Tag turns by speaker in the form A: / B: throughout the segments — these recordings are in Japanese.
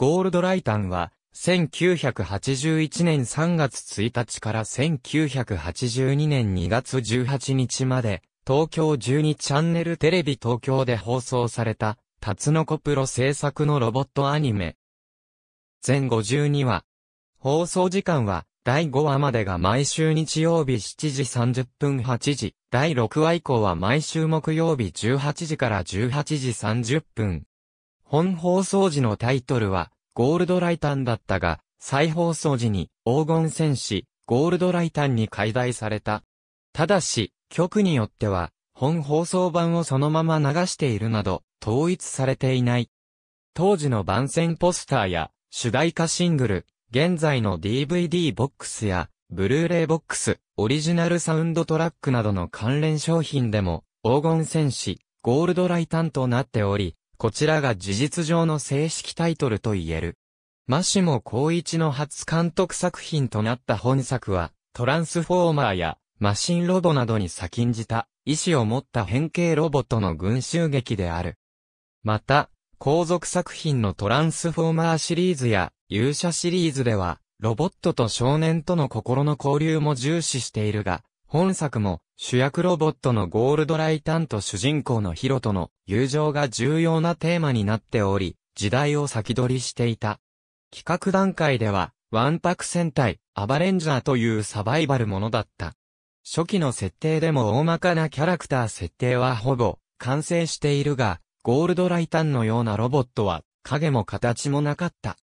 A: ゴールドライタンは、1981年3月1日から1982年2月18日まで、東京12チャンネルテレビ東京で放送された、タツノコプロ制作のロボットアニメ。全52話。放送時間は、第5話までが毎週日曜日7時30分8時、第6話以降は毎週木曜日18時から18時30分。本放送時のタイトルは、ゴールドライタンだったが、再放送時に、黄金戦士、ゴールドライタンに解題された。ただし、曲によっては、本放送版をそのまま流しているなど、統一されていない。当時の番宣ポスターや、主題歌シングル、現在の DVD ボックスや、ブルーレイボックス、オリジナルサウンドトラックなどの関連商品でも、黄金戦士、ゴールドライタンとなっており、こちらが事実上の正式タイトルと言える。マシモ光一の初監督作品となった本作は、トランスフォーマーやマシンロボなどに先んじた、意志を持った変形ロボットの群衆劇である。また、後続作品のトランスフォーマーシリーズや勇者シリーズでは、ロボットと少年との心の交流も重視しているが、本作も主役ロボットのゴールドライタンと主人公のヒロとの友情が重要なテーマになっており、時代を先取りしていた。企画段階では、ワンパク戦隊、アバレンジャーというサバイバルものだった。初期の設定でも大まかなキャラクター設定はほぼ完成しているが、ゴールドライタンのようなロボットは影も形もなかった。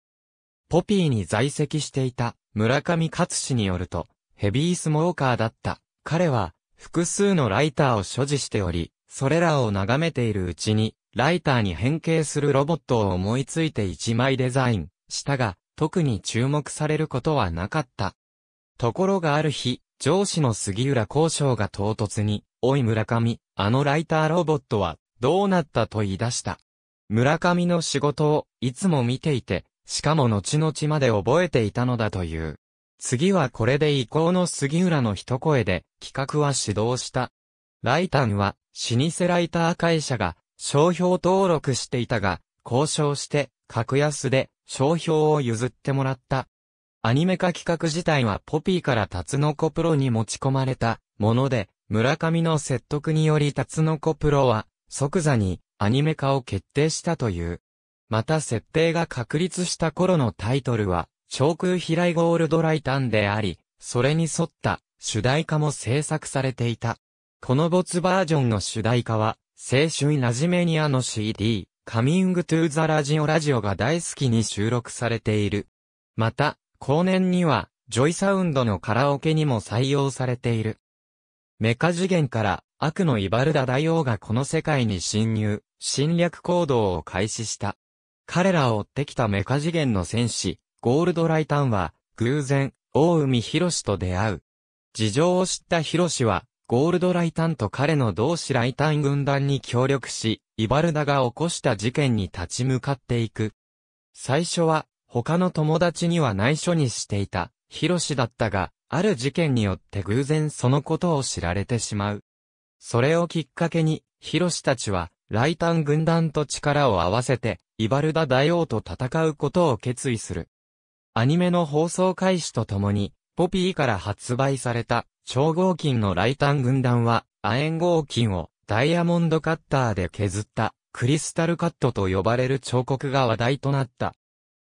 A: ポピーに在籍していた村上勝氏によると、ヘビースモーカーだった。彼は複数のライターを所持しており、それらを眺めているうちに、ライターに変形するロボットを思いついて一枚デザインしたが、特に注目されることはなかった。ところがある日、上司の杉浦交渉が唐突に、おい村上、あのライターロボットは、どうなったと言い出した。村上の仕事を、いつも見ていて、しかも後々まで覚えていたのだという。次はこれで以降の杉浦の一声で、企画は始動した。ライタンは、老舗ライター会社が、商標登録していたが、交渉して、格安で、商標を譲ってもらった。アニメ化企画自体はポピーからタツノコプロに持ち込まれたもので、村上の説得によりタツノコプロは、即座にアニメ化を決定したという。また設定が確立した頃のタイトルは、長空飛来ゴールドライタンであり、それに沿った主題歌も制作されていた。この没バージョンの主題歌は、青春ラジメニアの CD、カミングトゥーザラジオラジオが大好きに収録されている。また、後年には、ジョイサウンドのカラオケにも採用されている。メカ次元から悪のイバルダ大王がこの世界に侵入、侵略行動を開始した。彼らを追ってきたメカ次元の戦士、ゴールドライタンは、偶然、大海博士と出会う。事情を知った博士は、ゴールドライタンと彼の同志ライタン軍団に協力し、イバルダが起こした事件に立ち向かっていく。最初は、他の友達には内緒にしていた、ヒロシだったが、ある事件によって偶然そのことを知られてしまう。それをきっかけに、ヒロシたちは、ライタン軍団と力を合わせて、イバルダ大王と戦うことを決意する。アニメの放送開始とともに、ポピーから発売された、超合金のライタン軍団は、亜鉛合金をダイヤモンドカッターで削った、クリスタルカットと呼ばれる彫刻が話題となった。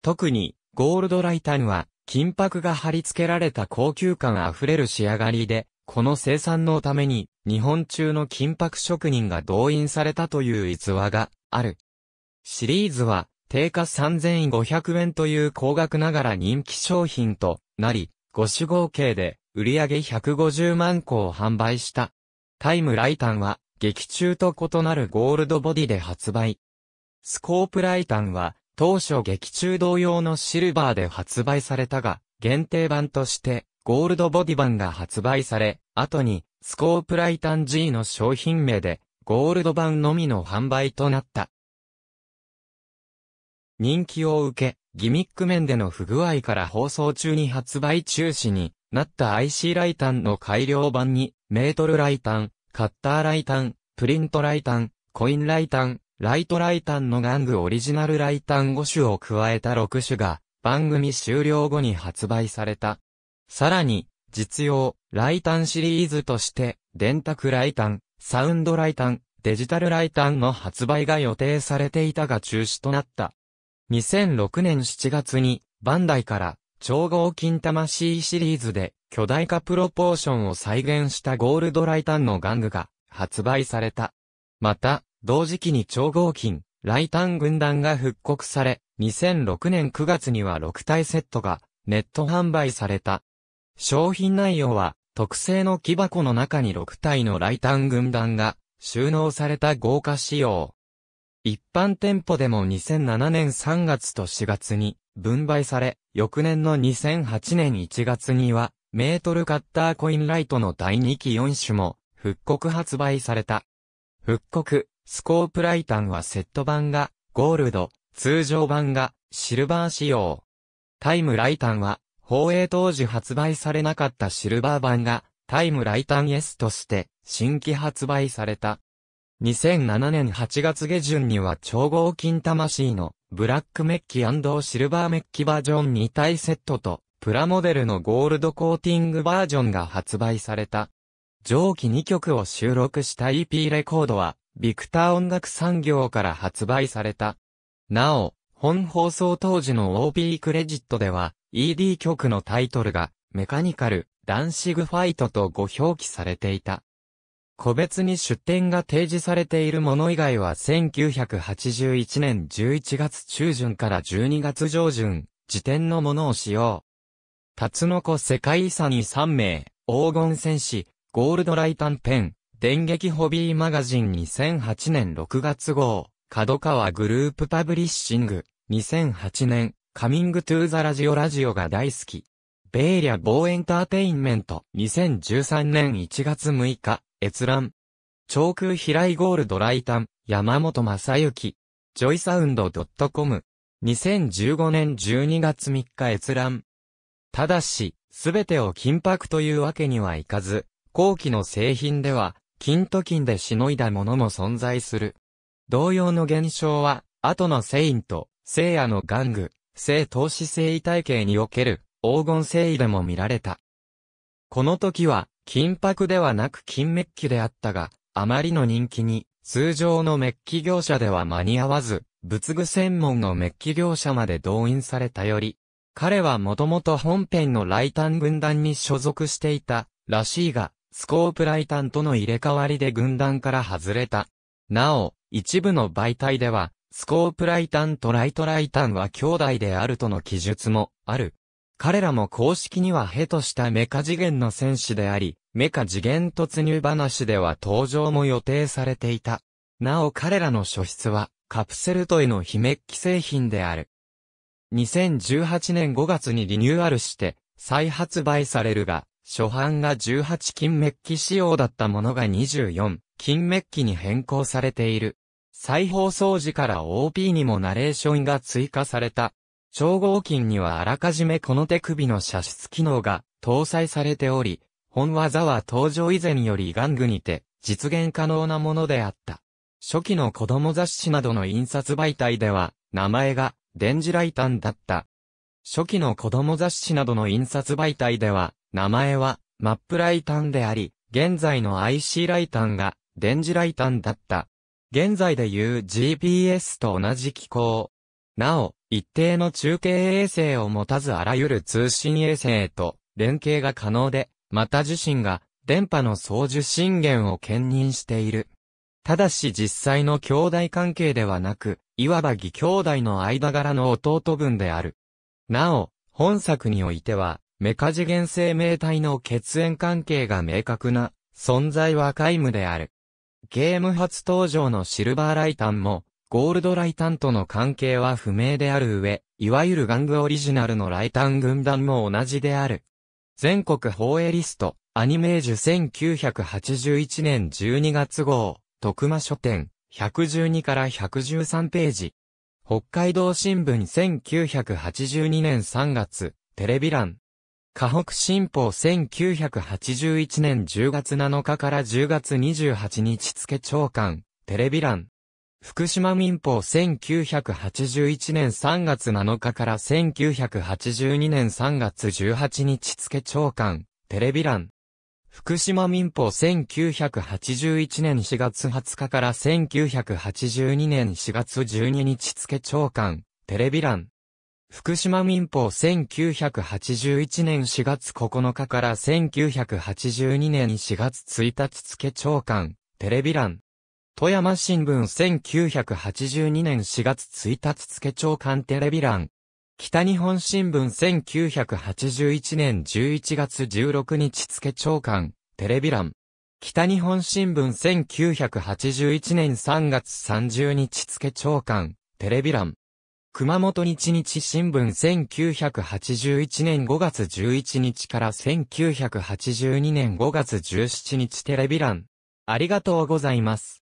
A: 特に、ゴールドライタンは、金箔が貼り付けられた高級感あふれる仕上がりで、この生産のために、日本中の金箔職人が動員されたという逸話がある。シリーズは、定価3500円という高額ながら人気商品となり、5種合計で売上150万個を販売した。タイムライタンは劇中と異なるゴールドボディで発売。スコープライタンは当初劇中同様のシルバーで発売されたが、限定版としてゴールドボディ版が発売され、後にスコープライタン G の商品名でゴールド版のみの販売となった。人気を受け、ギミック面での不具合から放送中に発売中止になった IC ライタンの改良版に、メートルライタン、カッターライタン、プリントライタン、コインライタン、ライトライタンの玩具オリジナルライタン5種を加えた6種が、番組終了後に発売された。さらに、実用、ライタンシリーズとして、電卓ライタン、サウンドライタン、デジタルライタンの発売が予定されていたが中止となった。2006年7月に、バンダイから、超合金魂シリーズで、巨大化プロポーションを再現したゴールドライタンの玩具が、発売された。また、同時期に超合金、ライタン軍団が復刻され、2006年9月には6体セットが、ネット販売された。商品内容は、特製の木箱の中に6体のライタン軍団が、収納された豪華仕様。一般店舗でも2007年3月と4月に分配され、翌年の2008年1月には、メートルカッターコインライトの第2期4種も復刻発売された。復刻、スコープライタンはセット版がゴールド、通常版がシルバー仕様。タイムライタンは、放映当時発売されなかったシルバー版がタイムライタン S として新規発売された。2007年8月下旬には超合金魂のブラックメッキシルバーメッキバージョン2体セットとプラモデルのゴールドコーティングバージョンが発売された。上記2曲を収録した EP レコードはビクター音楽産業から発売された。なお、本放送当時の OP クレジットでは ED 曲のタイトルがメカニカル、ダンシグファイトとご表記されていた。個別に出典が提示されているもの以外は1981年11月中旬から12月上旬、時点のものを使用。タツノコ世界遺産に3名、黄金戦士、ゴールドライタンペン、電撃ホビーマガジン2008年6月号、角川グループパブリッシング、2008年、カミングトゥーザラジオラジオが大好き。ベイリャ・ボーエンターテインメント、2013年1月6日。閲覧。長空飛来ゴールドライタン、山本正幸。ジョイサウンド .com。2015年12月3日閲覧。ただし、すべてを金箔というわけにはいかず、後期の製品では、金と金でしのいだものも存在する。同様の現象は、後のセインセ聖夜の玩具、聖投資聖異体系における、黄金聖異でも見られた。この時は、金箔ではなく金メッキであったが、あまりの人気に、通常のメッキ業者では間に合わず、仏具専門のメッキ業者まで動員されたより、彼はもともと本編のライタン軍団に所属していた、らしいが、スコープライタンとの入れ替わりで軍団から外れた。なお、一部の媒体では、スコープライタンとライトライタンは兄弟であるとの記述もある。彼らも公式にはヘとしたメカ次元の戦士であり、メカ次元突入話では登場も予定されていた。なお彼らの初出は、カプセルトイの非メッキ製品である。2018年5月にリニューアルして、再発売されるが、初版が18金メッキ仕様だったものが24金メッキに変更されている。再放送時から OP にもナレーションが追加された。超合金にはあらかじめこの手首の射出機能が搭載されており、本技は登場以前より玩具にて実現可能なものであった。初期の子供雑誌などの印刷媒体では、名前が電磁ライタンだった。初期の子供雑誌などの印刷媒体では、名前はマップライタンであり、現在の IC ライタンが電磁ライタンだった。現在でいう GPS と同じ機構。なお、一定の中継衛星を持たずあらゆる通信衛星と連携が可能で、また自身が電波の送受信源を兼任している。ただし実際の兄弟関係ではなく、いわば義兄弟の間柄の弟分である。なお、本作においては、メカ次元生命体の血縁関係が明確な存在は皆無である。ゲーム初登場のシルバーライタンも、ゴールドライタンとの関係は不明である上、いわゆる玩具オリジナルのライタン軍団も同じである。全国放映リスト、アニメージュ1981年12月号、徳間書店、112から113ページ。北海道新聞1982年3月、テレビ欄。河北新報1981年10月7日から10月28日付長官、テレビ欄。福島民法1981年3月7日から1982年3月18日付長官、テレビ欄。福島民法1981年4月20日から1982年4月12日付長官、テレビ欄。福島民法1981年4月9日から1982年4月1日付長官、テレビ欄。富山新聞1982年4月1日付長官テレビ欄。北日本新聞1981年11月16日付長官テレビ欄。北日本新聞1981年3月30日付長官テレビ欄。熊本日日新聞1981年5月11日から1982年5月17日テレビ欄。ありがとうございます。